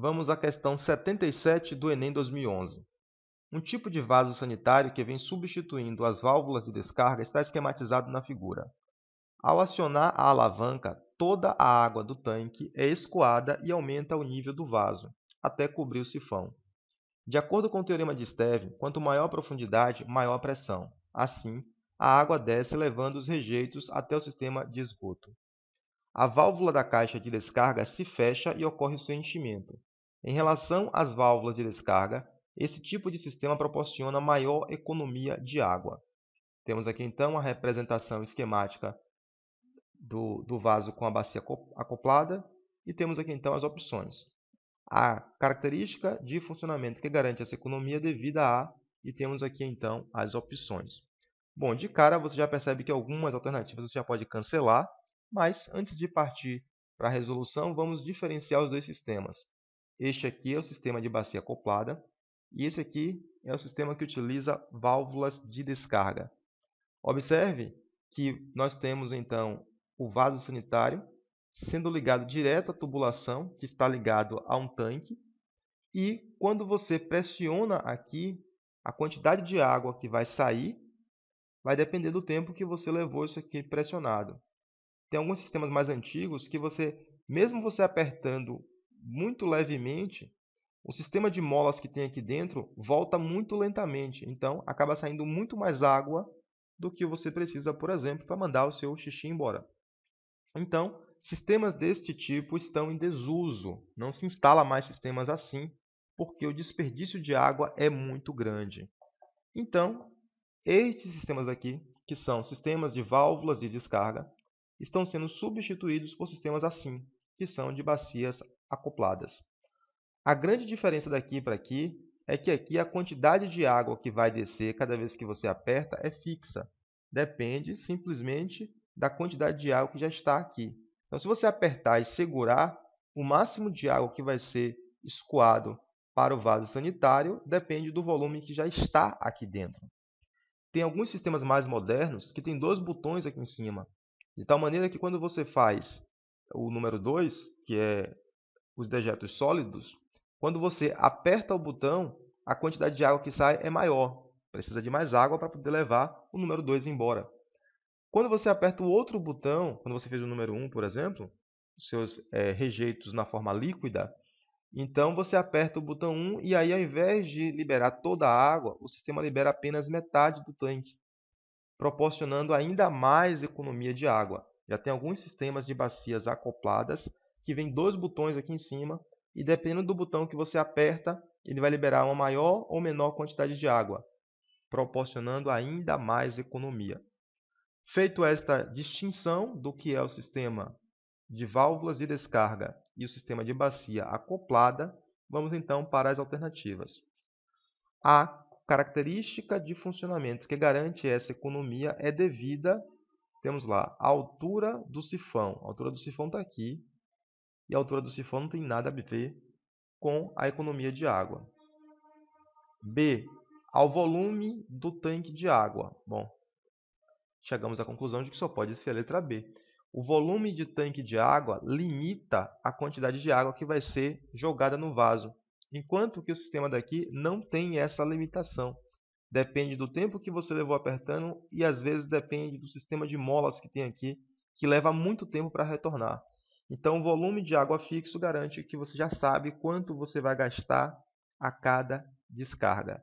Vamos à questão 77 do Enem 2011. Um tipo de vaso sanitário que vem substituindo as válvulas de descarga está esquematizado na figura. Ao acionar a alavanca, toda a água do tanque é escoada e aumenta o nível do vaso, até cobrir o sifão. De acordo com o teorema de Steven, quanto maior a profundidade, maior a pressão. Assim, a água desce levando os rejeitos até o sistema de esgoto. A válvula da caixa de descarga se fecha e ocorre o seu enchimento. Em relação às válvulas de descarga, esse tipo de sistema proporciona maior economia de água. Temos aqui então a representação esquemática do, do vaso com a bacia acoplada e temos aqui então as opções. A característica de funcionamento que garante essa economia devida a e temos aqui então as opções. Bom, de cara você já percebe que algumas alternativas você já pode cancelar, mas antes de partir para a resolução, vamos diferenciar os dois sistemas. Este aqui é o sistema de bacia acoplada e esse aqui é o sistema que utiliza válvulas de descarga. Observe que nós temos então o vaso sanitário sendo ligado direto à tubulação que está ligado a um tanque e quando você pressiona aqui a quantidade de água que vai sair vai depender do tempo que você levou isso aqui pressionado. Tem alguns sistemas mais antigos que você mesmo você apertando muito levemente, o sistema de molas que tem aqui dentro volta muito lentamente. Então, acaba saindo muito mais água do que você precisa, por exemplo, para mandar o seu xixi embora. Então, sistemas deste tipo estão em desuso. Não se instala mais sistemas assim, porque o desperdício de água é muito grande. Então, estes sistemas aqui, que são sistemas de válvulas de descarga, estão sendo substituídos por sistemas assim, que são de bacias acopladas. A grande diferença daqui para aqui é que aqui a quantidade de água que vai descer cada vez que você aperta é fixa. Depende simplesmente da quantidade de água que já está aqui. Então, se você apertar e segurar, o máximo de água que vai ser escoado para o vaso sanitário depende do volume que já está aqui dentro. Tem alguns sistemas mais modernos que têm dois botões aqui em cima, de tal maneira que quando você faz o número 2, que é os dejetos sólidos, quando você aperta o botão, a quantidade de água que sai é maior. Precisa de mais água para poder levar o número 2 embora. Quando você aperta o outro botão, quando você fez o número 1, um, por exemplo, seus é, rejeitos na forma líquida, então você aperta o botão 1 um, e aí ao invés de liberar toda a água, o sistema libera apenas metade do tanque, proporcionando ainda mais economia de água. Já tem alguns sistemas de bacias acopladas que vem dois botões aqui em cima, e dependendo do botão que você aperta, ele vai liberar uma maior ou menor quantidade de água, proporcionando ainda mais economia. Feito esta distinção do que é o sistema de válvulas de descarga e o sistema de bacia acoplada, vamos então para as alternativas. A característica de funcionamento que garante essa economia é devida, temos lá, a altura do sifão. A altura do sifão está aqui, e a altura do sifão não tem nada a ver com a economia de água. B. Ao volume do tanque de água. Bom, chegamos à conclusão de que só pode ser a letra B. O volume de tanque de água limita a quantidade de água que vai ser jogada no vaso, enquanto que o sistema daqui não tem essa limitação. Depende do tempo que você levou apertando e às vezes depende do sistema de molas que tem aqui, que leva muito tempo para retornar. Então, o volume de água fixo garante que você já sabe quanto você vai gastar a cada descarga.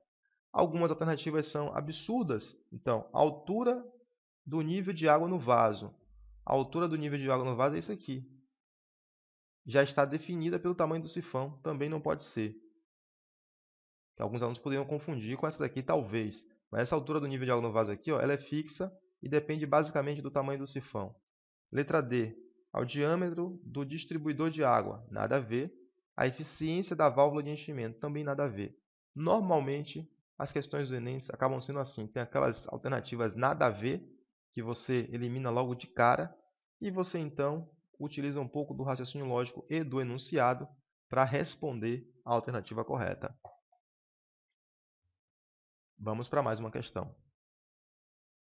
Algumas alternativas são absurdas. Então, a altura do nível de água no vaso. A altura do nível de água no vaso é isso aqui. Já está definida pelo tamanho do sifão, também não pode ser. Alguns alunos poderiam confundir com essa daqui, talvez. Mas essa altura do nível de água no vaso aqui ó, ela é fixa e depende basicamente do tamanho do sifão. Letra D ao diâmetro do distribuidor de água, nada a ver. A eficiência da válvula de enchimento, também nada a ver. Normalmente, as questões do Enem acabam sendo assim. Tem aquelas alternativas nada a ver, que você elimina logo de cara, e você então utiliza um pouco do raciocínio lógico e do enunciado para responder a alternativa correta. Vamos para mais uma questão.